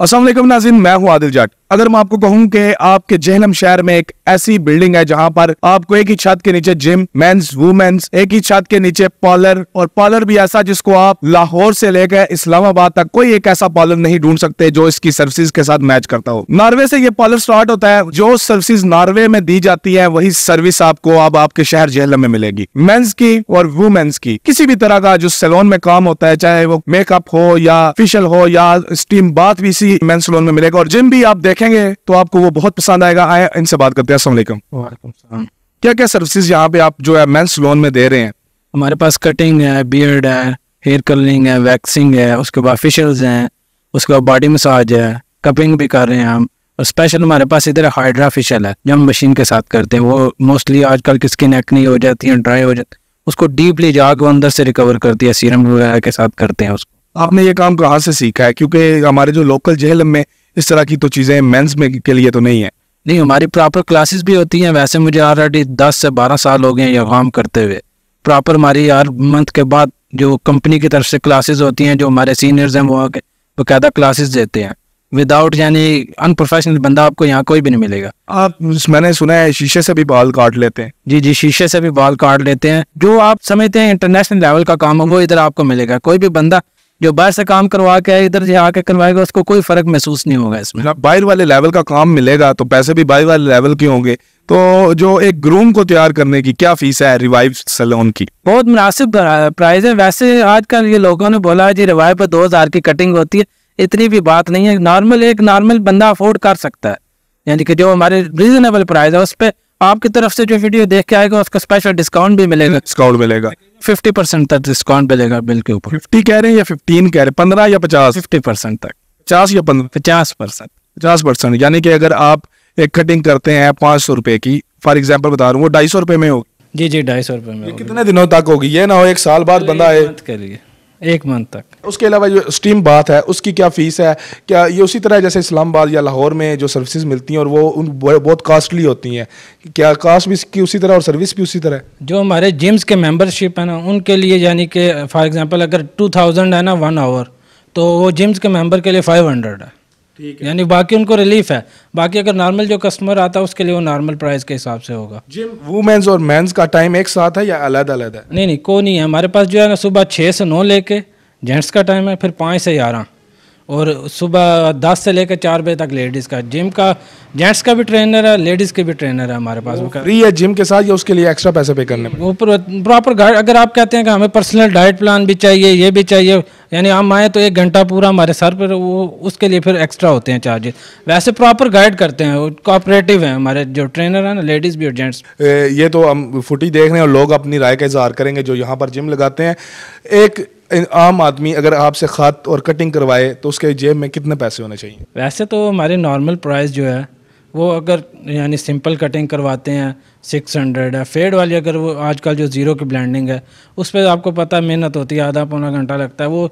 असल नाजिन मैं हूं आदिल जाट अगर मैं आपको कहूं कि आपके जहलम शहर में एक ऐसी बिल्डिंग है जहाँ पर आपको एक ही छत के नीचे जिम मेन्स वुमेन्स एक ही छत के नीचे पार्लर और पार्लर भी ऐसा जिसको आप लाहौर से लेकर इस्लामाबाद तक कोई एक ऐसा पार्लर नहीं ढूंढ सकते जो इसकी सर्विसेज के साथ मैच करता हो नॉर्वे से ये पार्लर स्टार्ट होता है जो सर्विसेज नॉर्वे में दी जाती है वही सर्विस आपको अब आप आपके शहर जेहलम में मिलेगी मेन्स की और वुमेन्स की किसी भी तरह का जो सेलोन में काम होता है चाहे वो मेकअप हो या फेशियल हो या स्टीम बाथ भी इसी मेन सैलोन में मिलेगा और जिम भी आप देखेंगे तो आपको वो बहुत पसंद आएगा आए इनसे बात करते हैं असलम क्या क्या सर्विसेज यहाँ पे आप जो है मेंस सलोन में दे रहे हैं हमारे पास कटिंग है बियर्ड है हेयर कलरिंग है वैक्सिंग है उसके बाद फेशियल्स हैं उसके बाद बॉडी मसाज है कपिंग भी कर रहे हैं हम और स्पेशल हमारे पास इधर हाइड्रा फेशियल है जो हम मशीन के साथ करते हैं वो मोस्टली आजकल की स्किन एक्नी हो जाती है ड्राई हो जाती है उसको डीपली जाकर अंदर से रिकवर करती है सीरम वगैरह के साथ करते हैं उसको आपने ये काम कहाँ से सीखा है क्योंकि हमारे जो लोकल जेहलम में इस तरह की तो चीज़ें मेंस में के लिए तो नहीं है नहीं हमारी प्रॉपर क्लासेस भी होती हैं वैसे मुझे ऑलरेडी दस से बारह साल हो गए हैं यह काम करते हुए प्रॉपर हमारी हर मंथ के बाद जो कंपनी की तरफ से क्लासेस होती हैं जो हमारे सीनियर्स हैं वो बाकायदा क्लासेस देते हैं विदाउट यानी अनप्रोफेशनल बंदा आपको यहाँ कोई भी नहीं मिलेगा आप मैंने सुना है शीशे से भी बाल काट लेते हैं जी जी शीशे से भी बाल काट लेते हैं जो आप समझते हैं इंटरनेशनल लेवल का काम है वो इधर आपको मिलेगा कोई भी बंदा जो बाहर से काम करवा के इधर से आके करवाएगा उसको कोई फर्क महसूस नहीं होगा इसमें बाहर वाले लेवल का काम मिलेगा तो पैसे भी बाहर वाले लेवल के होंगे तो जो एक ग्रूम को तैयार करने की क्या फीस है रिवाइव सलोन की बहुत मुनासिब प्राइस है वैसे आजकल ये लोगों ने बोला है जी रिवाइव पर दो हजार की कटिंग होती है इतनी भी बात नहीं है नॉर्मल एक नॉर्मल बंदा अफोर्ड कर सकता है यानी कि जो हमारे रीजनेबल प्राइस है उस पर आपकी तरफ से जो वीडियो देख के आएगा उसका स्पेशल डिस्काउंट भी मिलेगा डिस्काउंट मिलेगा फिफ्टी परसेंट तक डिस्काउंट मिलेगा बिल के ऊपर फिफ्टी कह रहे हैं या फिफ्टीन कह रहे हैं पंद्रह या पचास फिफ्टी परसेंट तक पचास या पंद्रह पचास परसेंट पचास परसेंट यानी कि अगर आप एक कटिंग करते हैं पाँच सौ रुपए की फॉर एग्जाम्पल बता रहा हूँ वो ढाई सौ रुपए में होगी जी जी ढाई सौ रुपए में कितने दिनों तक होगी ये ना हो एक साल बाद तो बंदा है एक मंथ तक उसके अलावा जो स्टीम बात है उसकी क्या फीस है क्या ये उसी तरह जैसे इस्लामाबाद या लाहौर में जो सर्विसेज मिलती हैं और वो उन बहुत कास्टली होती हैं क्या कास्ट भी इसकी उसी तरह और सर्विस भी उसी तरह जो हमारे जिम्स के मेंबरशिप है ना उनके लिए यानी कि फॉर एग्ज़ाम्पल अगर टू है ना वन आवर तो वो जिम्स के मेम्बर के लिए फाइव है ठीक है यानी बाकी उनको रिलीफ है बाकी अगर नॉर्मल जो कस्टमर आता है उसके लिए वो नॉर्मल प्राइस के हिसाब से होगा जिम वुमेन्स और मेंस का टाइम एक साथ है या अलग अलग है नहीं नहीं को नहीं है हमारे पास जो है ना सुबह छः से नौ लेके जेंट्स का टाइम है फिर पाँच से ग्यारह और सुबह दस से लेकर चार बजे तक लेडीज़ का जिम का जेंट्स का भी ट्रेनर है लेडीज़ के भी ट्रेनर है हमारे पास फ्री है जिम के साथ या उसके लिए एक्स्ट्रा पैसे पे करने वो प्रॉपर गाइड अगर आप कहते हैं कि हमें पर्सनल डाइट प्लान भी चाहिए ये भी चाहिए यानी हम आएँ तो एक घंटा पूरा हमारे सर पर वो उसके लिए फिर एक्स्ट्रा होते हैं चार्जेस वैसे प्रॉपर गाइड करते हैं कोऑपरेटिव हैं हमारे जो ट्रेनर हैं ना लेडीज़ भी और जेंट्स ये तो हम फुटी देख रहे हैं और लोग अपनी राय का इजहार करेंगे जो यहाँ पर जिम लगाते हैं एक आम आदमी अगर आपसे खाद और कटिंग करवाए तो उसके जेब में कितने पैसे होने चाहिए वैसे तो हमारे नॉर्मल प्राइस जो है वो अगर यानी सिंपल कटिंग करवाते हैं सिक्स हंड्रेड है फेड वाली अगर वो आजकल जो ज़ीरो की ब्लेंडिंग है उस पर आपको पता है मेहनत होती है आधा पौना घंटा लगता है वो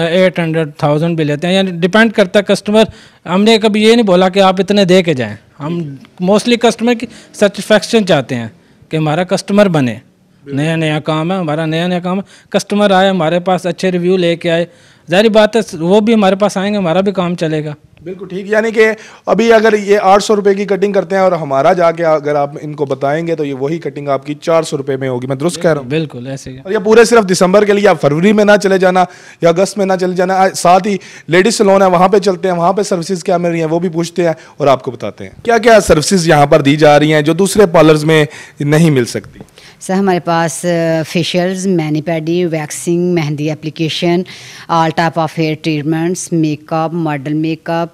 एट हंड्रेड थाउजेंड भी लेते हैं यानी डिपेंड करता है कस्टमर हमने कभी ये नहीं बोला कि आप इतने दे के जाएँ हम मोस्टली कस्टमर की सेटिस्फेक्शन चाहते हैं कि हमारा कस्टमर बने नया नया काम है हमारा नया नया काम है कस्टमर आए हमारे पास अच्छे रिव्यू लेके आए जारी बात है वो भी हमारे पास आएंगे हमारा भी काम चलेगा बिल्कुल ठीक यानी कि अभी अगर ये आठ सौ रुपये की कटिंग करते हैं और हमारा जाके अगर आप इनको बताएंगे तो ये वही कटिंग आपकी चार सौ रुपये में होगी मैं दुरुस्त कह रहा हूँ बिल्कुल ऐसे और ये पूरे सिर्फ दिसंबर के लिए आप फरवरी में ना चले जाना या अगस्त में ना चले जाना साथ ही लेडीज सलोन है वहाँ पर चलते हैं वहाँ पर सर्विसेज क्या मिल रही हैं वो भी पूछते हैं और आपको बताते हैं क्या क्या सर्विसेज यहाँ पर दी जा रही हैं जो दूसरे पार्लर्स में नहीं मिल सकती सर हमारे पास facials mani pedi waxing mehndi application all type of hair treatments makeup model makeup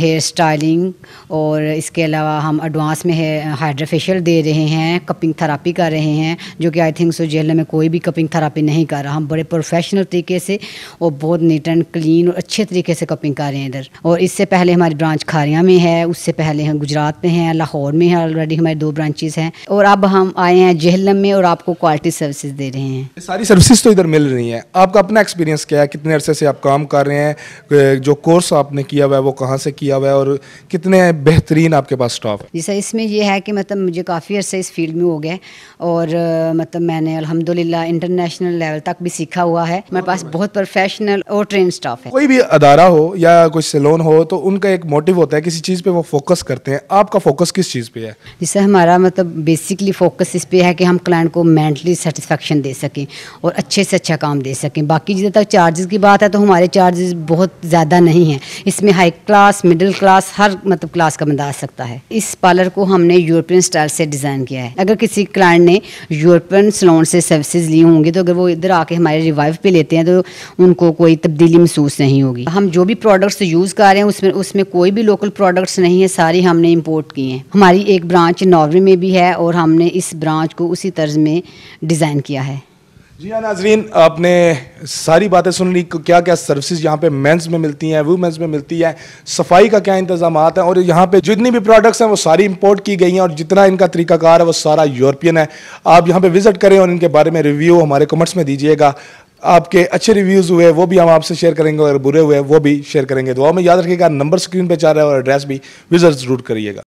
hair styling और इसके अलावा हम एडवांस में हाइड्राफेशियल दे रहे हैं कपिंग थेरापी कर रहे हैं जो कि आई थिंक सो जेल में कोई भी कपिंग थेरापी नहीं कर रहा हम बड़े प्रोफेशनल तरीके से और बहुत नीट एंड क्लीन और अच्छे तरीके से कपिंग कर रहे हैं इधर और इससे पहले हमारी ब्रांच खारिया में है उससे पहले हम गुजरात में हैं लाहौर में है ऑलरेडी हमारे दो ब्रांचेज हैं और अब हम आए हैं जेहलम में और आपको क्वालिटी सर्विसेज दे रहे हैं सारी सर्विसेज तो इधर मिल रही हैं आपका अपना एक्सपीरियंस क्या है कितने अरसे से आप काम कर रहे हैं जो कोर्स आपने किया हुआ है वो वो कहाँ से किया हुआ है और कितने बेहतरीन आपके पास स्टाफ है जी सर इसमें यह है कि मतलब मुझे काफ़ी अर्से इस फील्ड में हो गए और मतलब मैंने अलहमदिल्ला इंटरनेशनल लेवल तक भी सीखा हुआ है मेरे पास बहुत प्रोफेशनल और ट्रेन स्टाफ है कोई भी अदारा हो या कोई सेलोन हो तो उनका एक मोटिव होता है किसी चीज़ पर वो फोकस करते हैं आपका फोकस किस चीज़ पर है जिससे हमारा मतलब बेसिकली फोकस इस पर है कि हम क्लाइंट को मैंटली सेटिस्फेक्शन दे सकें और अच्छे से अच्छा काम दे सकें बाकी जिधर तक चार्जेस की बात है तो हमारे चार्जेस बहुत ज़्यादा नहीं है इसमें हाई क्लास मिडिल क्लास हर मतलब क्लास का बंदा आ सकता है इस पार्लर को हमने यूरोपियन स्टाइल से डिज़ाइन किया है अगर किसी क्लाइंट ने यूरोपियन सलोन से सर्विसेज ली होंगी तो अगर वो इधर आके हमारे रिवाइव पे लेते हैं तो उनको कोई तब्दीली महसूस नहीं होगी हम जो भी प्रोडक्ट्स यूज़ कर रहे हैं उसमें उसमें कोई भी लोकल प्रोडक्ट्स नहीं है सारी हमने इम्पोर्ट किए हैं हमारी एक ब्रांच नॉर्वे में भी है और हमने इस ब्रांच को उसी तर्ज में डिज़ाइन किया है जी हाँ नाजरीन आपने सारी बातें सुन ली क्या क्या सर्विसेज यहाँ पे मेंस में मिलती हैं वुमेंस में मिलती है सफाई का क्या इंतजाम है और यहाँ पे जितनी भी प्रोडक्ट्स हैं वो सारी इंपोर्ट की गई हैं और जितना इनका तरीकाकार है वो सारा यूरोपियन है आप यहाँ पे विजिट करें और इनके बारे में रिव्यू हमारे कमेंट्स में दीजिएगा आपके अच्छे रिव्यूज़ हुए वो भी हम आपसे शेयर करेंगे और बुरे हुए वो भी शेयर करेंगे दुआ में याद रखिएगा नंबर स्क्रीन पर चाह रहा है और एड्रेस भी विजिट ज़रूर करिएगा